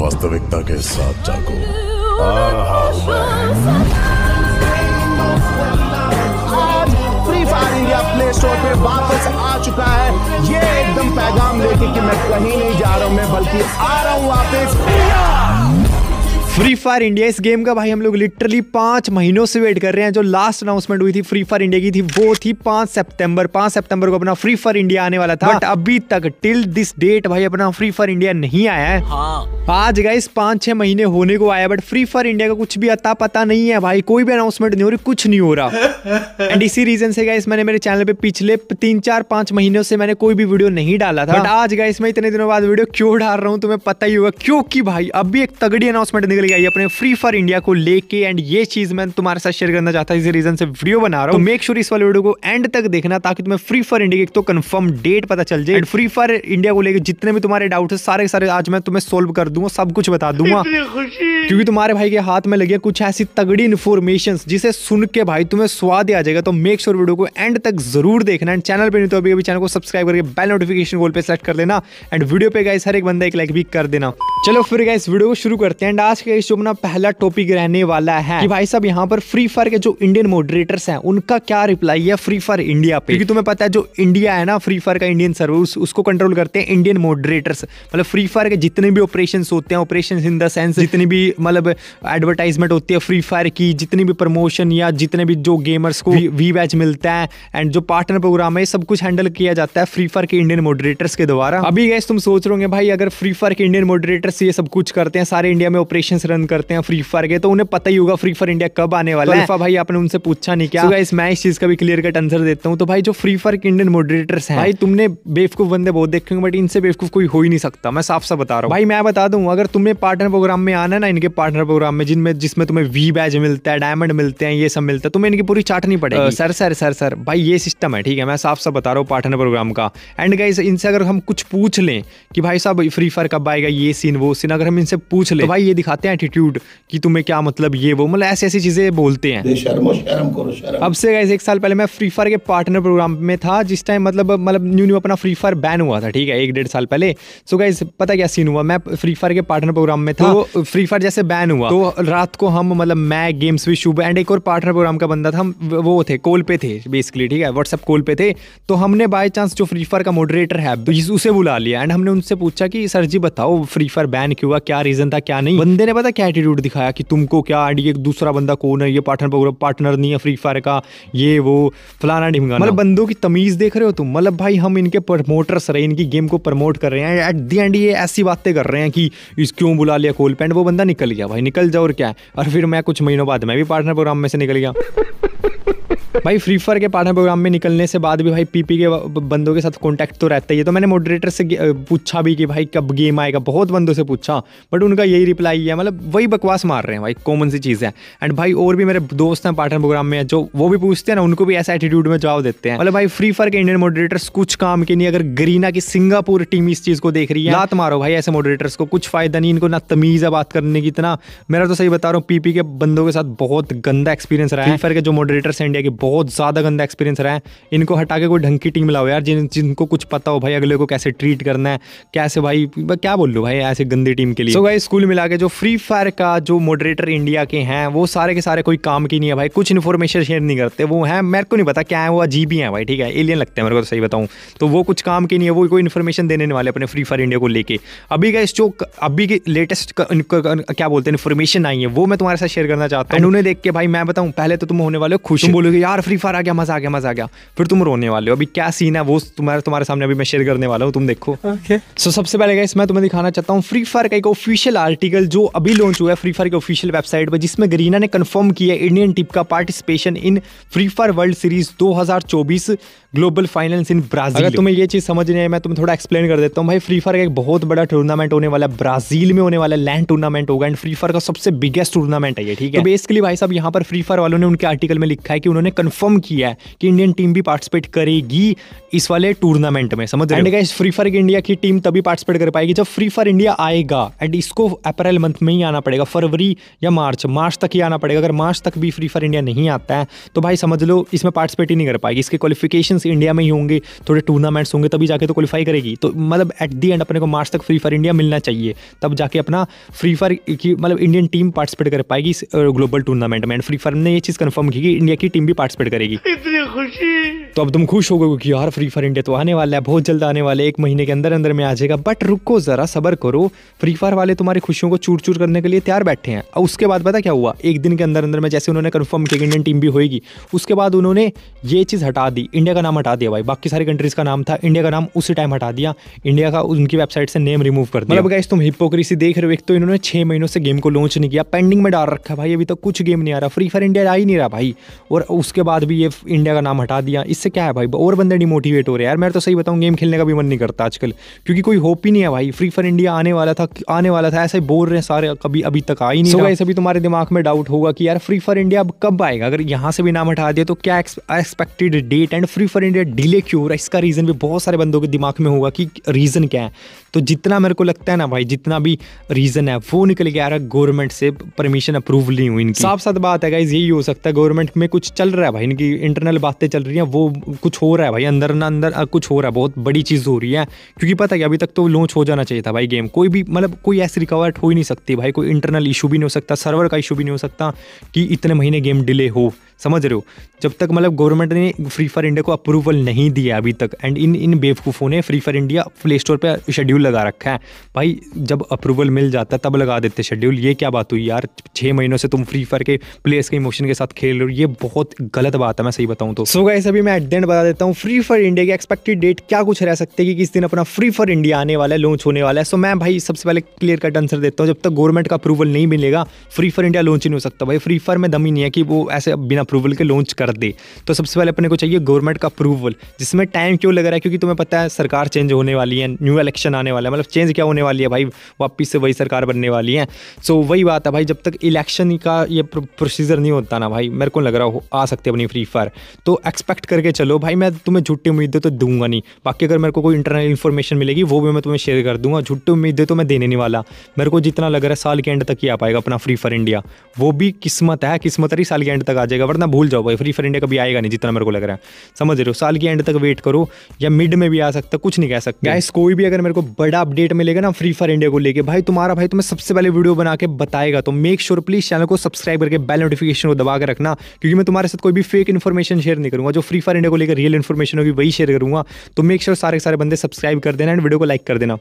वास्तविकता के साथ जागो आ रहा हूं आज Free fire India play Store पे वापस आ चुका है ये एकदम पैगाम लेके कि मैं कहीं नहीं जा रहा हूं मैं बल्कि आ रहा हूं वापस फ्री फायर इंडिया इस गेम का भाई हम लोग लिटरली पांच महीनों से वेट कर रहे हैं जो लास्ट अनाउंसमेंट हुई थी फ्री फायर इंडिया की थी वो थी पांच सितंबर पांच सितंबर को अपना फ्री फायर इंडिया आने वाला था बट अभी तक टिल दिस डेट भाई अपना फ्री फायर इंडिया नहीं आया है हाँ। आज गए इस पांच छह महीने होने को आया बट फ्री फायर इंडिया का कुछ भी अता पता नहीं है भाई कोई भी अनाउंसमेंट नहीं हो रही कुछ नहीं हो रहा एंड इसी रीजन से गए मैंने मेरे चैनल पे पिछले तीन चार पांच महीनों से मैंने कोई भी वीडियो नहीं डाला था बट आज गए मैं इतने दिनों बाद वीडियो क्यों डाल रहा हूँ तुम्हें पता ही होगा क्योंकि भाई अभी एक तगड़ी अनाउंसमेंट बेसिकली आई अपने फ्री फॉर इंडिया को लेके एंड ये चीज मैं तुम्हारे साथ शेयर करना चाहता हूँ इसी रीजन से वीडियो बना रहा हूँ तो मेक श्योर इस वाले वीडियो को एंड तक देखना ताकि तुम्हें फ्री फॉर इंडिया की तो कन्फर्म डेट पता चल जाए फ्री फॉर इंडिया को लेकर जितने भी तुम्हारे डाउट है सारे सारे आज मैं तुम्हें सोल्व कर दूंगा सब कुछ बता दूंगा क्योंकि तुम्हारे भाई के हाथ में लगे कुछ ऐसी तगड़ी इन्फॉर्मेशन जिसे सुन के भाई तुम्हें स्वाद आ जाएगा तो मेक श्योर वीडियो को एंड तक जरूर देखना एंड चैनल पर नहीं तो अभी अभी चैनल को सब्सक्राइब करके बेल नोटिफिकेशन गोल पे सेलेक्ट कर लेना एंड वीडियो पे गाइस हर एक बंदा एक लाइक भी कर देना चलो फिर गाइस वीडियो को शुरू करते हैं एंड आज के का इस अपना पहला टॉपिक रहने वाला है कि भाई साहब यहाँ पर फ्री फायर के जो इंडियन मॉडरेटर्स हैं उनका क्या रिप्लाई है फ्री फायर इंडिया पे क्योंकि तुम्हें पता है जो इंडिया है ना फ्री फायर का इंडियन सर्विस उसको कंट्रोल करते हैं इंडियन मॉडरेटर्स मतलब फ्री फायर के जितने भी ऑपरेशन होते हैं ऑपरेशन इन द सेंस जितनी भी मतलब एडवर्टाइजमेंट होती है फ्री फायर की जितनी भी प्रमोशन या जितने भी जो गेमर्स को वी बैच मिलता है एंड जो पार्टनर प्रोग्राम है सब कुछ हैंडल किया जाता है फ्री फायर के इंडियन मॉडरेटर्स के द्वारा अभी गैस तुम सोच रहे होंगे भाई अगर फ्री फायर के इंडियन मॉडरेटर्स ये सब कुछ करते हैं सारे इंडिया में ऑपरेशन ऑडियंस रन करते हैं फ्री फायर के तो उन्हें पता ही होगा फ्री फायर इंडिया कब आने वाला है भाई आपने उनसे पूछा नहीं क्या इस मैं इस चीज का भी क्लियर कट आंसर देता हूँ तो भाई जो फ्री फायर के इंडियन मॉडरेटर्स हैं भाई तुमने बेवकूफ बंदे बहुत देखे बट इनसे बेवकूफ कोई हो ही नहीं सकता मैं साफ साफ बता रहा हूँ भाई मैं बता दूँ अगर तुम्हें पार्टनर प्रोग्राम में आना है ना इनके पार्टनर प्रोग्राम में जिनमें जिसमें तुम्हें वी बैज मिलता है डायमंड मिलते हैं ये सब मिलता है तुम्हें इनकी पूरी चाट नहीं पड़ेगी सर सर सर सर भाई ये सिस्टम है ठीक है मैं साफ साफ बता रहा हूँ पार्टनर प्रोग्राम का एंड गाइस इनसे अगर हम कुछ पूछ लें कि भाई साहब फ्री फायर कब आएगा ये सीन वो सीन अगर हम इनसे पूछ लें तो भाई ये दिखाते हैं हैं एटीट्यूड कि तुम्हें क्या मतलब ये वो मतलब ऐसी ऐसी चीज़ें बोलते हैं अब से गए एक साल पहले मैं फ्री फायर के पार्टनर प्रोग्राम में था जिस टाइम मतलब मतलब न्यू न्यू अपना फ्री फायर बैन हुआ था ठीक है एक डेढ़ साल पहले सो गाइज पता क्या सीन हुआ मैं फ्री फायर के पार्टनर प्रोग्राम में था तो फ्री फायर जैसे बैन हुआ तो, तो रात को हम मतलब मैं गेम्स भी शुभ एंड एक और पार्टनर प्रोग्राम का बंदा था हम वो थे कॉल पे थे बेसिकली ठीक है व्हाट्सअप कॉल पे थे तो हमने बाय चांस जो फ्री फायर का मॉडरेटर है तो उसे बुला लिया एंड हमने उनसे पूछा कि सर जी बताओ फ्री फायर बैन क्यों हुआ क्या रीजन था क्या नहीं बंदे ने पता क्या एटीट्यूड दिखाया कि तुमको क्या एक दूसरा बंदा कौन है ये पार्टनर पार्टनर नहीं है फ्री फायर का ये वो फलाना ढिमगाना मतलब बंदों की तमीज़ देख रहे हो तुम मतलब भाई हम इनके प्रमोटर्स रहे इनकी गेम को प्रमोट कर रहे हैं एट दी एंड ये ऐसी बातें कर रहे हैं कि इस क्यों बुला लिया कोल पैंट वो बंदा निकल गया भाई निकल जाओ और क्या है और फिर मैं कुछ महीनों बाद मैं भी पार्टनर प्रोग्राम में से निकल गया भाई फ्री फायर के पार्टनर प्रोग्राम में निकलने से बाद भी भाई पीपी के बंदों के साथ कॉन्टैक्ट तो रहता ही है तो मैंने मॉडरेटर से पूछा भी कि भाई कब गेम आएगा बहुत बंदों से पूछा बट उनका यही रिप्लाई है मतलब वही बकवास मार रहे हैं भाई कॉमन सी चीज़ है एंड भाई और भी मेरे दोस्त हैं पार्टनर प्रोग्राम में जो वो भी पूछते हैं ना उनको भी ऐसा एटीट्यूड में जवाब देते हैं मतलब भाई फ्री फायर के इंडियन मॉडरेटर्स कुछ काम के नहीं अगर गरीना की सिंगापुर टीम इस चीज़ को देख रही है लात मारो भाई ऐसे मॉडरेटर्स को कुछ फायदा नहीं इनको ना तमीज़ है बात करने की इतना मेरा तो सही बता रहा हूँ पीपी के बंदों के साथ बहुत गंदा एक्सपीरियंस रहा है फ्री फायर के जो मॉडरेटर्स हैं इंडिया के बहुत ज़्यादा गंदा एक्सपीरियंस रहा है इनको हटा के कोई ढंग की टीम लाओ यार जिन जिनको कुछ पता हो भाई अगले को कैसे ट्रीट करना है कैसे भाई क्या बोल लो भाई ऐसे गंदी टीम के लिए सो भाई स्कूल मिला के जो फ्री फायर का जो मॉडरेटर इंडिया के हैं वो सारे के सारे कोई काम की नहीं है भाई कुछ इन्फॉर्मेशन शेयर नहीं करते वो हैं मेरे को नहीं पता क्या है वो अजीब ही है भाई ठीक है एलियन लगते हैं मेरे को तो सही बताऊँ तो वो कुछ काम की नहीं है वो कोई इन्फॉर्मेशन देने वाले अपने फ्री फायर इंडिया को लेकर अभी का जो अभी के लेटेस्ट क्या बोलते हैं इन्फॉर्मेशन आई है वो मैं तुम्हारे साथ शेयर करना चाहता हूँ उन्हें देख के भाई मैं बताऊँ पहले तो तुम होने वाले खुश बोलोगे यार फ्री फायर आ गया मज़ा आ गया मज़ा आ गया फिर तुम रोने वाले हो अभी क्या सीन है वो तुम्हारे तुम्हारे सामने अभी मैं शेयर करने वाला हूँ तुम देखो सो okay. so, सबसे पहले गाइस मैं तुम्हें दिखाना चाहता हूँ फ्री फायर का एक ऑफिशियल आर्टिकल जो अभी लॉन्च हुआ है फ्री फायर के ऑफिशियल वेबसाइट पर जिसमें गरीना ने कन्फर्म किया इंडियन टीम का participation in Free Fire World Series दो ग्लोबल फाइनल्स इन ब्राजील अगर तुम्हें ये चीज़ समझ नहीं है मैं तुम्हें थोड़ा एक्सप्लेन कर देता हूँ भाई फ्री फायर का एक बहुत बड़ा टूर्नामेंट होने वाला है ब्राजील में होने वाला लैंड टूर्नामेंट होगा एंड फ्री फायर का सबसे बिगेस्ट टूर्नामेंट है ये ठीक है तो बेसिकली भाई साहब यहाँ पर फ्री फायर वालों ने उनके आर्टिकल में लिखा है कि उन्होंने कंफर्म किया है कि इंडियन टीम भी पार्टिसिपेट करेगी इस वाले टूर्नामेंट में समझ रहे गाइस फ्री फायर इंडिया की टीम तभी पार्टिसिपेट कर पाएगी जब फ्री फायर इंडिया आएगा एंड इसको अप्रैल मंथ में ही आना पड़ेगा फरवरी या मार्च मार्च तक ही आना पड़ेगा अगर मार्च तक भी फ्री फायर इंडिया नहीं आता है तो भाई समझ लो इसमें पार्टिसिपेट ही नहीं कर पाएगी इसके क्वालिफिकेशन इंडिया में ही होंगे थोड़े टूर्नामेंट्स होंगे तभी जाके तो क्वालिफाई करेगी तो मतलब एट दी एंड अपने को मार्च तक फ्री फायर इंडिया मिलना चाहिए तब जाके अपना फ्री फायर की मतलब इंडियन टीम पार्टिसिपेट कर पाएगी इस ग्लोबल टूर्नामेंट में एंड फ्री फायर ने ये चीज़ कन्फर्म की कि इंडिया की टीम भी पार्टिसिपेट करेगी इतनी खुशी तो अब तुम खुश हो गए क्योंकि यार फ्री फायर इंडिया तो आने वाला है बहुत जल्द आने वाले एक महीने के अंदर अंदर में आ जाएगा बट रुको जरा सबर करो फ्री फायर वाले तुम्हारी खुशियों को चूर चूर करने के लिए तैयार बैठे हैं और उसके बाद पता क्या हुआ एक दिन के अंदर अंदर में जैसे उन्होंने कन्फर्म किया इंडियन टीम भी होगी उसके बाद उन्होंने ये चीज़ हटा दी इंडिया का नाम हटा दिया भाई बाकी सारी कंट्रीज का नाम था इंडिया का नाम उसी टाइम हटा दिया इंडिया का उनकी वेबसाइट से नेम रिमूव कर दिया मतलब तुम हिपोक्रेसी देख रहे हो एक तो इन्होंने छह महीनों से गेम को लॉन्च नहीं किया पेंडिंग में डाल रखा भाई अभी तक तो कुछ गेम नहीं आ रहा फ्री फायर इंडिया आ ही नहीं रहा भाई और उसके उसके बाद भी ये इंडिया का नाम हटा दिया इससे क्या है भाई और बंदे डिमोटिवेट हो रहे हैं यार मैं तो सही बताऊँ गेम खेलने का भी मन नहीं करता आजकल क्योंकि कोई होप ही नहीं है भाई फ्री फायर इंडिया आने वाला था आने वाला था ऐसे ही बोल रहे हैं सारे कभी अभी तक आई नहीं होगा ऐसे भी तुम्हारे दिमाग में डाउट होगा कि यार फ्री फायर इंडिया अब कब आएगा अगर यहाँ से भी नाम हटा दिया तो क्या expected date and free fire India delay क्यों हो रहा है इसका रीज़न भी बहुत सारे बंदों के दिमाग में होगा कि रीज़न क्या है तो जितना मेरे को लगता है ना भाई जितना भी रीज़न है वो निकल के आ रहा है गवर्नमेंट से परमिशन अप्रूव नहीं हुई इनकी साफ साफ बात है गाइज यही हो सकता है गवर्नमेंट में कुछ चल रहा है भाई इनकी इंटरनल बातें चल रही हैं वो कुछ हो रहा है भाई अंदर ना अंदर कुछ हो रहा है बहुत बड़ी चीज़ हो रही है क्योंकि पता है अभी तक तो लॉन्च हो जाना चाहिए था भाई गेम कोई भी मतलब कोई ऐसी रिकवर हो ही नहीं सकती भाई कोई इंटरनल इशू भी नहीं हो सकता सर्वर का इशू भी नहीं हो सकता कि इतने महीने गेम डिले हो समझ रहे हो जब तक मतलब गवर्नमेंट ने फ्री फायर इंडिया को अप्रूवल नहीं दिया अभी तक एंड इन इन बेवकूफ़ों ने free fire India play store पर शेड्यूल शेड्यूल लगा रखा है भाई जब अप्रूवल मिल जाता है तब लगा देते शेड्यूल ये क्या बात हुई यार छः महीनों से तुम फ्री फायर के प्लेयर्स के इमोशन के साथ खेल रहे हो ये बहुत गलत बात है मैं सही बताऊँ तो सो गाइस अभी मैं एट द एंड बता देता हूँ फ्री फायर इंडिया की एक्सपेक्टेड डेट क्या कुछ रह सकते कि किस दिन अपना फ्री फायर इंडिया आने वाला है लॉन्च होने वाला है सो मैं भाई सबसे पहले क्लियर कट आंसर देता हूँ जब तक गवर्नमेंट का अप्रूवल नहीं मिलेगा फ्री फायर इंडिया लॉन्च ही नहीं हो सकता भाई फ्री फायर में दम ही नहीं है कि वो ऐसे बिना अप्रूवल के लॉन्च कर दे तो सबसे पहले अपने को चाहिए गवर्नमेंट का अप्रूवल जिसमें टाइम क्यों लग रहा है क्योंकि तुम्हें पता है सरकार चेंज होने वाली है न्यू इलेक्शन आने आने वाला है मतलब चेंज क्या होने वाली है भाई वापिस से वही सरकार बनने वाली है सो वही बात है भाई जब तक इलेक्शन का ये प्रोसीजर नहीं होता ना भाई मेरे को लग रहा हो आ सकते अपनी फ्री फायर तो एक्सपेक्ट करके चलो भाई मैं तुम्हें झूठी उम्मीदें तो दूंगा नहीं बाकी अगर मेरे को कोई इंटरनल इन्फॉर्मेशन मिलेगी वो भी मैं तुम्हें शेयर कर दूंगा झूठी उम्मीदें तो मैं देने नहीं वाला मेरे को जितना लग रहा है साल के एंड तक ही आ पाएगा अपना फ्री फायर इंडिया वो भी किस्मत है किस्मत ही साल के एंड तक आ जाएगा वरना भूल जाओ भाई फ्री फायर इंडिया कभी आएगा नहीं जितना मेरे को लग रहा है समझ रहे हो साल के एंड तक वेट करो या मिड में भी आ सकता कुछ नहीं कह सकता गाइस कोई भी अगर मेरे को बड़ा अपडेट मिलेगा ना फ्री फायर इंडिया को लेकर भाई तुम्हारा भाई तुम्हें सबसे पहले वीडियो बना के बताएगा तो मेक श्योर प्लीज चैनल को सब्सक्राइब करके बेल नोटिफिकेशन को दबा के रखना क्योंकि मैं तुम्हारे साथ कोई भी फेक इन्फॉर्मेशन शेयर नहीं करूँगा जो फ्री फायर इंडिया को लेकर रियल इन्फॉर्मेशन होगी वही शेयर करूँगा तो मेक श्योर सारे सारे बंदे सब्सक्राइब कर देना एंड वीडियो को लाइक कर देना